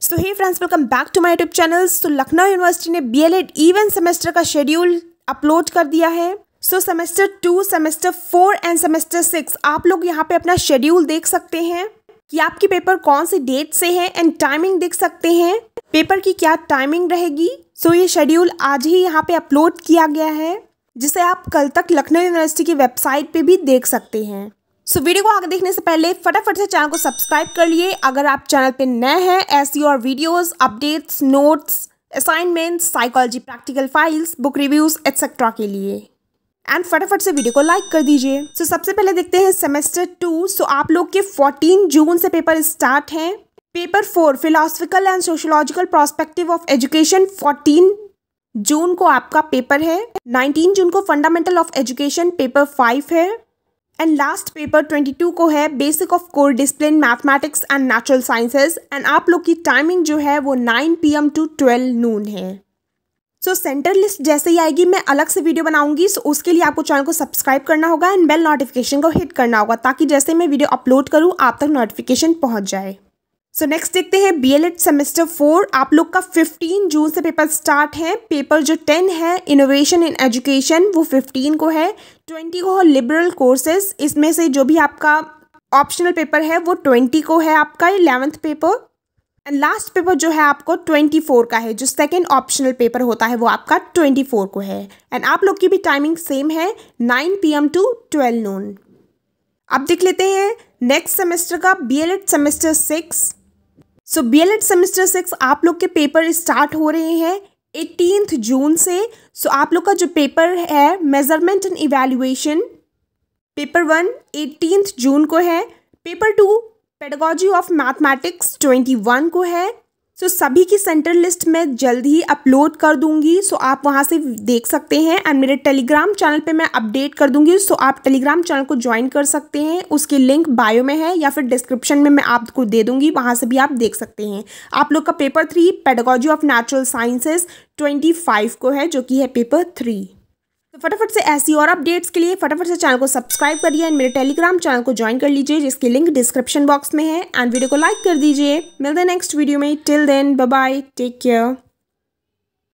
so hey friends welcome back to my YouTube channels तो Lucknow university ने BElEd even semester का schedule upload कर दिया है so semester two semester four and semester six आप लोग यहाँ पे अपना शेड्यूल देख सकते हैं कि आपके पेपर कौन सी डेट से है एंड टाइमिंग देख सकते हैं पेपर की क्या टाइमिंग रहेगी सो so, ये शेड्यूल आज ही यहाँ पे अपलोड किया गया है जिसे आप कल तक लखनऊ यूनिवर्सिटी की वेबसाइट पे भी देख सकते हैं सो वीडियो को आगे देखने से पहले फटाफट से चैनल को सब्सक्राइब कर लिए अगर आप चैनल पे नए हैं ऐसी और videos updates notes assignments psychology practical files book reviews etcetera के लिए एंड फटाफट से वीडियो को लाइक कर दीजिए सो so, सबसे पहले देखते हैं सेमेस्टर टू सो so, आप लोग के 14 जून से पेपर स्टार्ट हैं paper four philosophical and sociological prospective of education 14 जून को आपका पेपर है 19 जून को fundamental of education paper five है एंड लास्ट पेपर 22 को है basic of core discipline mathematics and natural sciences and आप लोग की टाइमिंग जो है वो 9 पीएम टू 12 नून है सो सेंटर लिस्ट जैसे ही आएगी मैं अलग से वीडियो बनाऊंगी सो so उसके लिए आपको चैनल को सब्सक्राइब करना होगा एंड बेल नोटिफिकेशन को हिट करना होगा ताकि जैसे मैं वीडियो अपलोड करूँ आप तक नोटिफिकेशन पहुँच जाए सो so नेक्स्ट देखते हैं बीएलएड सेमेस्टर फोर आप लोग का 15 जून से पेपर स्टार्ट है पेपर जो 10 है इनोवेशन इन एजुकेशन वो 15 को है 20 को हो लिबरल कोर्सेज इसमें से जो भी आपका ऑप्शनल पेपर है वो 20 को है आपका eleventh paper and last paper जो है आपको 24 का है जो सेकेंड ऑप्शनल पेपर होता है वो आपका 24 को है एंड आप लोग की भी टाइमिंग सेम है 9 पीएम टू 12 नून अब देख लेते हैं नेक्स्ट सेमेस्टर का BElEd semester six so B L Ed semester six आप लोग के पेपर स्टार्ट हो रहे हैं एटीनथ जून से सो so आप लोग का जो पेपर है measurement and evaluation paper one eighteenth जून को है paper two pedagogy of mathematics twenty one को है सो so, सभी की सेंटर लिस्ट मैं जल्द ही अपलोड कर दूंगी सो so, आप वहां से देख सकते हैं एंड मेरे टेलीग्राम चैनल पे मैं अपडेट कर दूंगी सो so, आप टेलीग्राम चैनल को ज्वाइन कर सकते हैं उसकी लिंक बायो में है या फिर डिस्क्रिप्शन में मैं आपको दे दूंगी वहां से भी आप देख सकते हैं आप लोग का paper three pedagogy of natural sciences twenty को है जो कि है पेपर थ्री तो फटाफट से ऐसी और अपडेट्स के लिए फटाफट से चैनल को सब्सक्राइब करिए एंड मेरे टेलीग्राम चैनल को ज्वाइन कर लीजिए जिसकी लिंक डिस्क्रिप्शन बॉक्स में है एंड वीडियो को लाइक कर दीजिए मिलते हैं नेक्स्ट वीडियो में till then bye take care